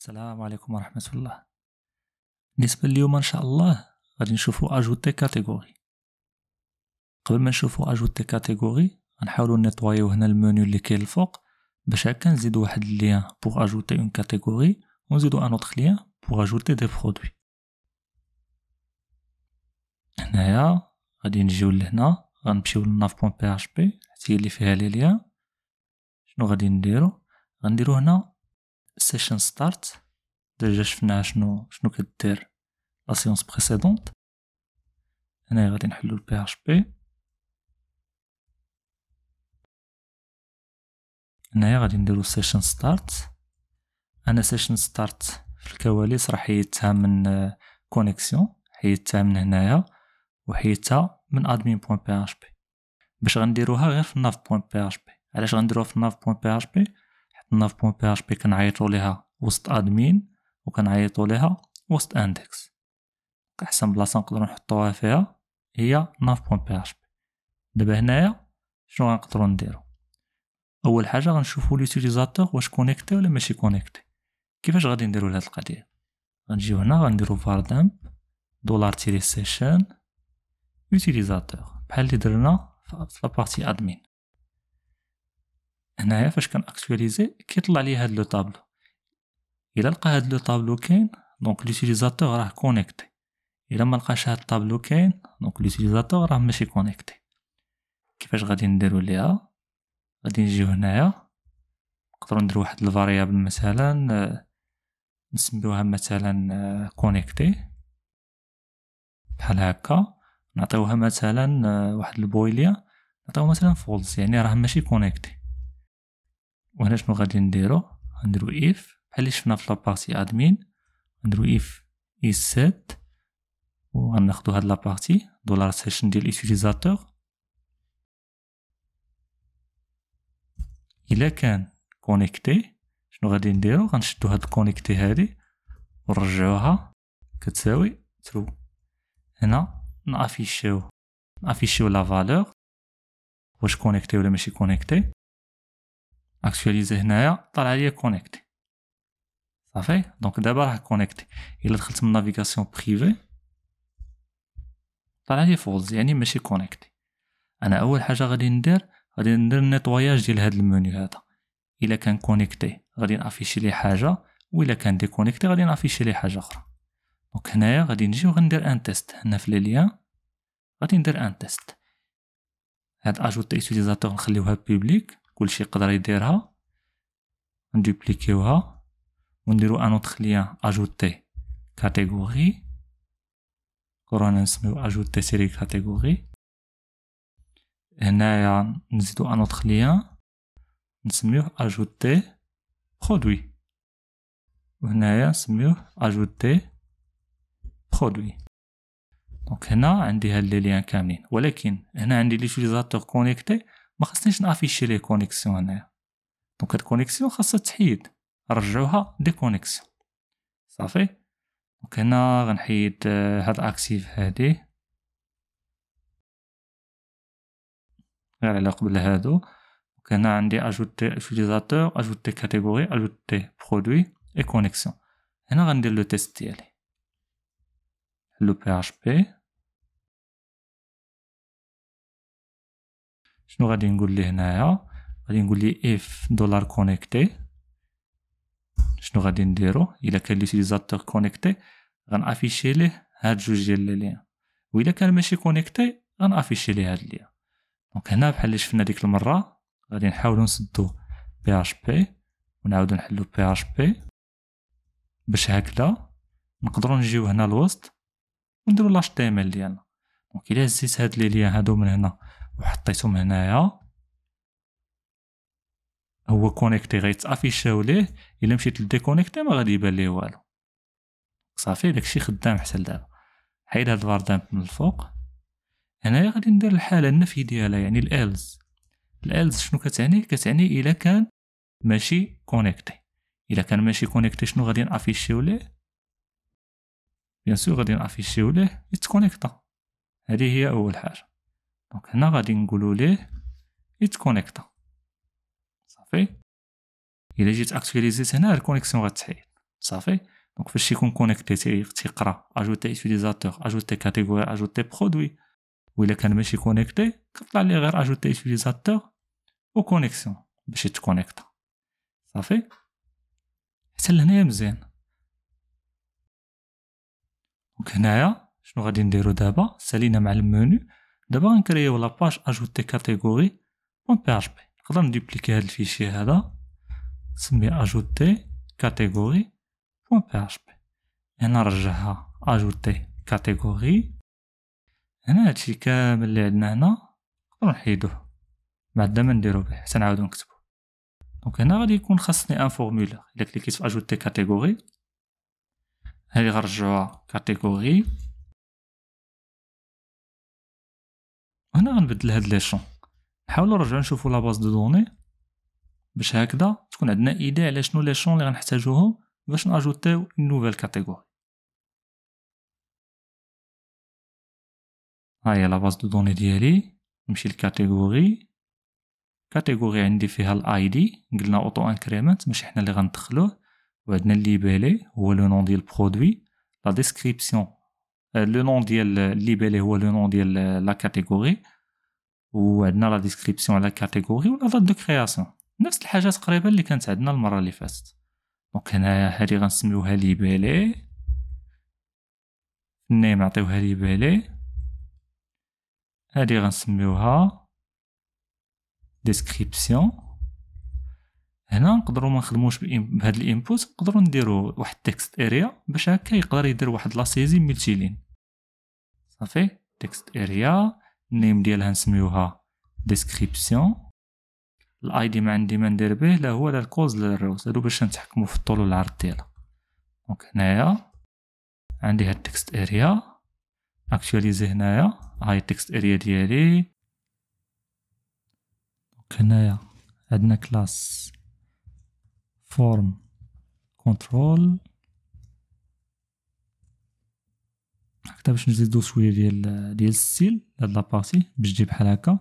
السلام عليكم ورحمة الله بالنسبة اليوم إن شاء الله غادي نشوفو أجوتي كاتيجوري قبل ما نشوفو أجوتي كاتيجوري غنحاولو نيطوايو هنا المنيو اللي كاين الفوق باش هكا نزيدو واحد ليان بوغ أجوتي اون كاتيجوري ونزيدو ان أوتخ ليان بوغ أجوتي دي برودوي هنايا غادي نجيو لهنا غنمشيو لناف بون بي اش بي هي اللي فيها لي ليان شنو غادي نديرو غنديرو هنا سيشن ستارت ديجا شفنا شنو شنو كدير لا سيونس بريسيدونت هنا غادي نحلو البي اتش بي هنايا غادي نديرو سيشن ستارت انا سيشن ستارت في الكواليس راح حيدتها من كونيكسيون حيدتها من هنايا وحيدتها من ادمين بوان بي اتش بي باش غنديروها غير في ناف بوان بي اتش بي علاش غنديروها في ناف بوان بي اتش بي nav.php كنعيطو ليها وسط ادمين وكنعيطو ليها وسط اندكس احسن بلاصه نقدروا نحطوها فيها هي nav.php دابا هنايا شنو غنقدروا نديرو اول حاجه غنشوفو ليوتيليزاتور واش كونيكتي ولا ماشي كونيكتي كيفاش غادي نديرو لهاد القضيه غنجيو هنا غنديرو دامب دولار تيري سيشن يوتيليزاتور بحال اللي درنا في لابارتي ادمين هنايا فاش كنأكتواليزي كيطلع لي هاد لو طابلو الا لقى هاد لو طابلو كاين دونك لوتيليزاتور راه كونيكتي الا ما لقاش هاد الطابلو كاين دونك لوتيليزاتور راه ماشي كونيكتي كيفاش غادي نديرو ليها غادي نجيو هنايا نقدروا نديرو واحد الفاريابل مثلا آه، نسميوها مثلا كونيكتي آه، بحال هكا نعطيوها مثلا آه، واحد البويليا نعطيوها مثلا فولس يعني راه ماشي كونيكتي وهنا شنو غادي نديرو غنديرو اف بحال اللي شفنا في لابارتي ادمين نديرو اف از سيت وغناخدو هاد لابارتي دولار سيشن ديال الاتيليزاتور الا كان كونيكتي شنو غادي نديرو غنشدو هاد الكونيكتي هادي ونرجعوها كتساوي ترو هنا نافيشيو نافيشيو لا فالور واش كونيكتي ولا ماشي كونيكتي اكتواليزي هنايا طلع لي كونيكتي صافي دونك دابا راه كونيكتي الا دخلت من نافيغاسيون بريفي طلع لي فولز يعني ماشي كونيكتي انا اول حاجه غادي ندير غادي ندير نيطواياج ديال هاد المنيو هذا الا كان كونيكتي غادي نافيشي ليه حاجه وإلا كان ديكونيكتي غادي نافيشي ليه حاجه اخرى دونك هنايا غادي نجي وغندير ان تيست هنا في لي ليان غادي ندير ان تيست هاد اجوتي يوتيليزاتور نخليوها بيبليك كلشي يقدر يديرها ندوبليكيوها ونديرو ان اوتر ليان اجوتي كاتيجوري كورونا نسميو اجوتي سيري كاتيجوري هنايا نزيدو ان اوتر ليان نسميوه اجوتي برودوي وهنايا نسميوه اجوتي برودوي دونك هنا عندي هاد لي ليان كاملين ولكن هنا عندي ليوتيليزاتور كونيكتي ما خصنيش نافيشي لي كونيكسيون هنايا دونك هاد الكونيكسيون خاصها تحيد نرجعوها دي كونيكسيون صافي دونك هنا غنحيد آه، هاد الاكتيف هادي غير على قبل هادو دونك هنا عندي اجوتي اوتيزاتور اجوتي كاتيجوري اجوتي برودوي اي كونيكسيون هنا غندير لو تيست ديالي لو بي اش بي شنو غادي نقول ليه هنايا غادي نقول لي اف دولار كونيكتي شنو غادي نديرو الا كان ليوتيليزاتور كونيكتي غنافيشي ليه هاد جوج ديال لي ليان والا كان ماشي كونيكتي غنافيشي ليه هاد ليان دونك هنا بحال اللي شفنا ديك المره غادي نحاولو نسدو بي اش بي ونعاودو نحلو بي اش بي باش هكذا نقدروا نجيو هنا الوسط ونديرو ال ديالنا دونك الا هزيت هاد لي ليان هادو من هنا وحطيتهم هنايا هو كونيكتي غيتافيشاو ليه الا مشيت لديكونيكتي ما غادي يبان ليه والو صافي داكشي خدام حتى لدابا حيد هاد الفاردامب من الفوق هنايا غادي ندير الحاله النفي ديالها يعني الالز الالز شنو كتعني كتعني الا كان ماشي كونيكتي الا كان ماشي كونيكتي شنو غادي نافيشيو ليه بيان سور غادي نافيشيو ليه يتكونيكتا هذه هي اول حاجه دونك هنا غادي نقولوا ليه يتكونيكتا صافي الا جيت اكتواليزيت هنا الكونيكسيون غتحيد صافي دونك فاش يكون كونيكتي تيقرا اجوتي يوتيليزاتور اجوتي كاتيجوري اجوتي برودوي و الى كان ماشي كونيكتي كطلع لي غير اجوتي يوتيليزاتور و كونيكسيون باش يتكونيكتا صافي حتى لهنا مزيان دونك هنايا شنو غادي نديرو دابا سالينا مع المنيو دابا غنكريو لاباج اجوتي كاتيجوري بون بي اش بي نقدر ندوبليكي هاد الفيشي هذا نسميه اجوتي كاتيجوري بون بي اش بي هنا نرجعها اجوتي كاتيجوري هنا هادشي كامل اللي عندنا هنا نقدر نحيدوه بعد ما نديرو به حتى نعاودو نكتبو دونك هنا غادي يكون خاصني ان فورمولير الا كليكيت في اجوتي كاتيجوري هادي غنرجعوها كاتيجوري هنا غنبدل هاد لي شون نحاولو نرجعو نشوفو لا باز دو دوني باش هكذا تكون عندنا ايدي على شنو لي شون لي غنحتاجوهم باش ناجوتيو نوفيل كاتيجوري ها هي لا باز دو دوني ديالي نمشي للكاتيجوري كاتيجوري عندي فيها الاي دي قلنا اوتو انكريمنت ماشي حنا اللي غندخلوه وعندنا الليبالي هو لو نون ديال البرودوي لا ديسكريبسيون لو نون ديال الليبالي هو لو نون ديال لا كاتيجوري وعندنا لا ديسكريبسيون على كاتيجوري ولا دات دو كرياسيون نفس الحاجه تقريبا اللي كانت عندنا المره اللي فاتت دونك هنايا هادي غنسميوها ليبالي النيم نعطيوها ليبالي هادي غنسميوها ديسكريبسيون هنا نقدروا ما نخدموش بهاد الانبوت نقدروا نديروا واحد تكست اريا باش هكا يقدر يدير واحد لاسيزي لين صافي تكست اريا النيم ديالها نسميوها ديسكريبسيون الاي دي ما عندي ما ندير به لا هو لا الكوز لا الروس هادو باش نتحكموا في الطول والعرض ديالها دونك هنايا عندي هاد التكست اريا اكتواليزي هنايا هاي التكست اريا ديالي دونك هنايا عندنا كلاس فورم كنترول حتى باش نزيدو شويه ديال ديال السيل لهاد لابارتي باش تجي بحال هكا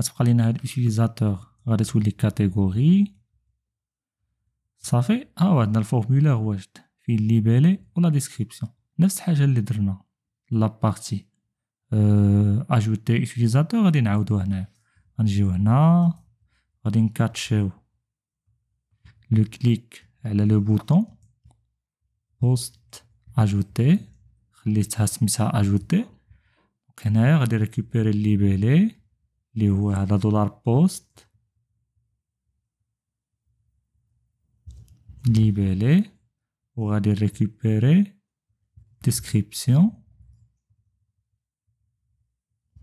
غتبقى لينا هاد اليوتيليزاتور غادي تولي كاتيغوري صافي ها هو عندنا الفورمولا واجد في لي بالي ولا ديسكريبسيون نفس الحاجه اللي درنا لابارتي أه اجوتي يوتيليزاتور غادي نعاودو هنايا غنجيو هنا غادي نكاتشيو Le clic est le bouton post ajouté. L'état a mis à ajouter. On va récupérer libellé. Il à dollar post. libellé. On va récupérer description.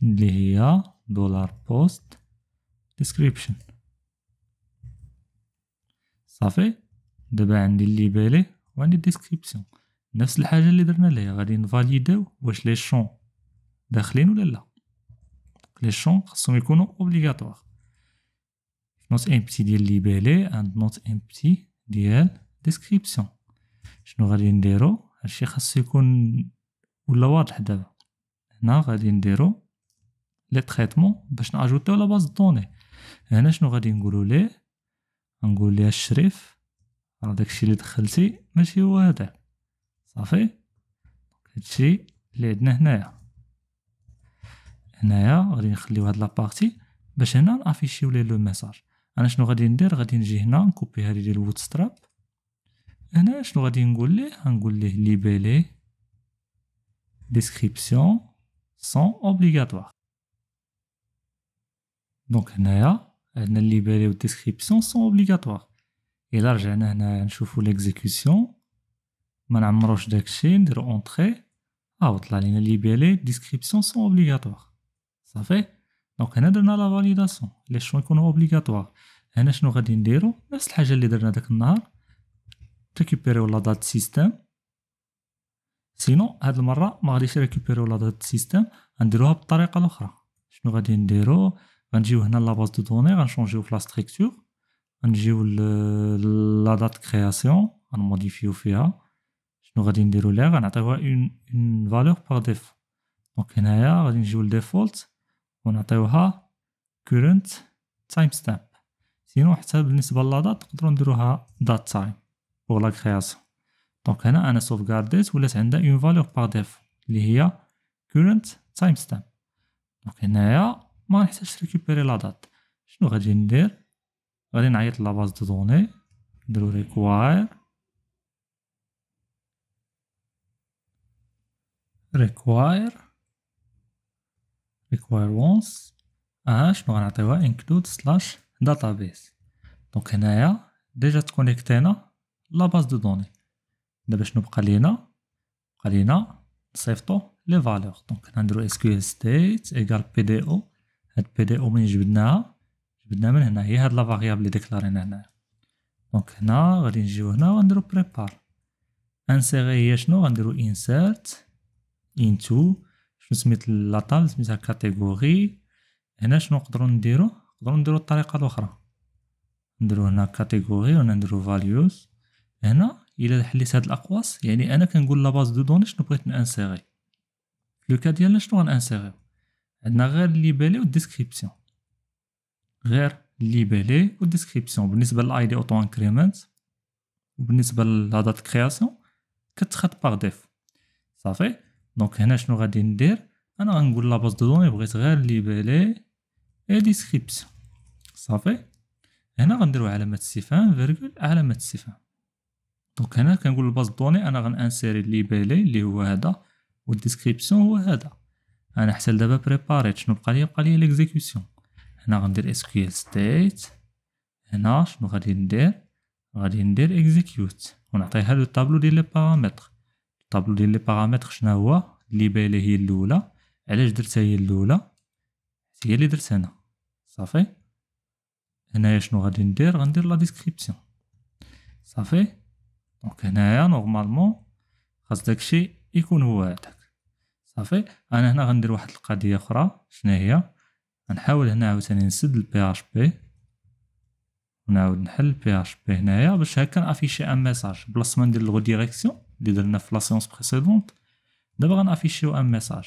Il dollar post description. صافي دابا عندي اللي بالي وعندي الديسكريبسيون نفس الحاجه اللي درنا ليه غادي نفاليديو واش لي شون داخلين ولا لا لي شون خاصهم يكونوا اوبليغاتوار نوت امبتي ديال لي بالي اند نوت امبتي ديال ديسكريبسيون شنو غادي نديرو هادشي خاصو يكون ولا واضح دابا هنا غادي نديرو لي تريتمون باش ناجوتيو لا باز دوني هنا شنو غادي نقولو ليه غنقول ليها الشريف راه داكشي اللي دخلتي ماشي هو هذا صافي هادشي اللي عندنا هنايا هنايا غادي نخليو هاد لابارتي باش هنا نافيشيو ليه لو ميساج انا شنو غادي ندير غادي نجي هنا نكوبي هادي ديال ستراب هنا شنو غادي نقول ليه غنقول ليه ليبيلي ديسكريبسيون سون اوبليغاتوار دونك هنايا عندنا اللي بالي ديسكريبسيون سون اوبليغاتوار الا رجعنا هنا نشوفو ليكزيكسيون ما نعمروش داكشي نديرو اونطري اه طلع لينا لي بالي ديسكريبسيون سون اوبليغاتوار صافي دونك هنا درنا لا فاليداسيون لي شو يكونوا اوبليغاتوار هنا شنو غادي نديرو نفس الحاجه اللي درنا داك النهار ريكوبيريو لا دات سيستم سينو هاد المره ما غاديش ريكوبيريو لا دات سيستم غنديروها بطريقة أخرى شنو غادي نديرو غنجيو هنا لاباز دو دوني غنشونجيو في لا ستركتور غنجيو لا دات كرياسيون غنموديفيو فيها شنو غادي نديرو ليها غنعطيوها اون اون فالور بار ديفو دونك هنايا غادي نجيو لديفولت ونعطيوها كورنت تايم ستامب سينو حتى بالنسبه لا دات تقدرو نديروها دات تايم بوغ لا كرياسيون دونك هنا انا سوفغارديت ولات عندها اون فالور بار ديفو اللي هي كورنت تايم ستامب دونك هنايا ما نحتاجش ريكوبيري لا دات شنو غادي ندير غادي نعيط لا باز دو دوني نديرو ريكواير ريكواير ريكواير وونس اه شنو غنعطيوها انكلود سلاش داتابيس دونك هنايا ديجا تكونيكتينا لا باز دو دوني دابا شنو بقى لينا بقى لينا نصيفطو لي فالور دونك هنا نديرو اس كيو ستيت ايكال بي دي او هاد بي دي او من جبدناها جبدنا من هنا هي هاد لا فاريابل لي ديكلارينا هنا دونك هنا غادي نجيو هنا وغنديرو بريبار انسيغي هي شنو غنديرو انسيرت انتو شنو سميت لا سميتها كاتيجوري هنا شنو نقدرو نديرو نقدرو نديرو الطريقه الاخرى نديرو هنا كاتيجوري و نديرو فاليوز هنا الى حليت هاد الاقواس يعني انا كنقول لا باز دو دوني شنو بغيت نانسيغي لو كا ديالنا شنو غنانسيغيو عندنا غير لي بالي والديسكريبسيون غير لي بالي والديسكريبسيون بالنسبه للاي دي اوتو انكريمنت وبالنسبه لهذا الكرياسيون كرياسيون كتخط باغ ديف صافي دونك هنا شنو غادي ندير انا غنقول لا باز دو دوني بغيت غير لي بالي اي ديسكريبسيون صافي هنا غنديرو علامه استفهام فيرغول علامه استفهام دونك هنا كنقول الباز دوني انا غنانسيري لي بالي اللي هو هذا والديسكريبسيون هو هذا انا حسن دابا بريباريت شنو بقى لي بقى لي ليكزيكوسيون هنا غندير اس كيو ال ستيت هنا شنو غادي ندير غادي ندير اكزيكيوت ونعطيها لو طابلو ديال لي بارامتر الطابلو ديال لي بارامتر شنو هو لي بالي هي الاولى علاش درتها هي الاولى هي اللي درت هنا صافي هنايا شنو غادي ندير غندير لا ديسكريبسيون صافي دونك هنايا نورمالمون خاص داكشي يكون هو هذاك صافي انا هنا غندير واحد القضيه اخرى شنو هي غنحاول هنا عاوتاني نسد البي اتش بي ونعاود نحل البي اتش بي هنايا باش هكا نافيشي ان ميساج بلاص ما ندير لو ديريكسيون اللي درنا في لاسيونس بريسيدونت دابا غنافيشيو ان ميساج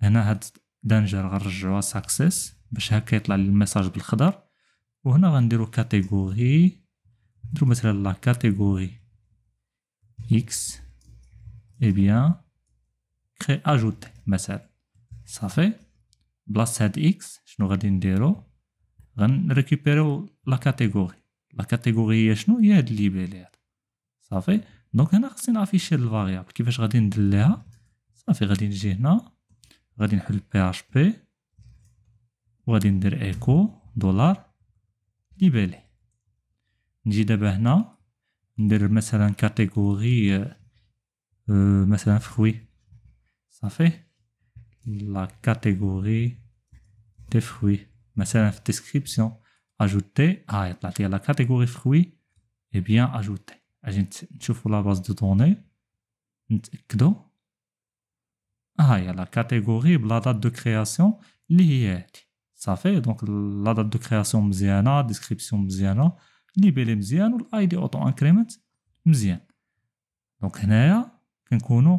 هنا هاد دانجر غنرجعوها ساكسيس باش هكا يطلع لي الميساج بالخضر وهنا غنديرو كاتيجوري نديرو مثلا لا كاتيجوري اكس اي بيان كري اجوتي مثلا صافي بلاص هاد اكس شنو غادي نديرو غنريكوبيريو لا كاتيجوري لا كاتيجوري هي شنو هي هاد الليبيلي هاد صافي دونك هنا خصني نافيشي الفاريابل كيفاش غادي ندليها صافي غادي نجي هنا غادي نحل بي اش بي وغادي ندير ايكو دولار ليبيلي نجي دابا هنا ندير مثلا كاتيجوري مثلا فروي Ça fait la catégorie des fruits. Mais c'est la description. Ajouter a la catégorie fruits et bien ajouter. Je vais la base de données. Ah, il y a la catégorie, la date de création, Ça fait donc la date de création La description مزيانة, libellé مزيان, auto increment مزيان. Donc هنايا كنكونوا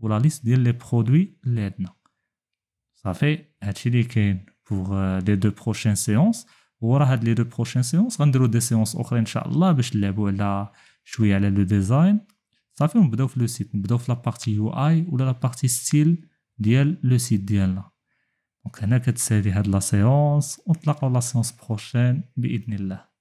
ou la liste des produits là-dedans. Ça fait un pour euh, les deux prochaines séances. Ou les deux prochaines séances, on des séances autres, Inch'Allah, pour que vous puissiez aller le design. Ça fait on في le site, on faire la partie UI ou la partie style du le site Donc on va faire la séance, on تلاقاو la séance prochaine biidnillah.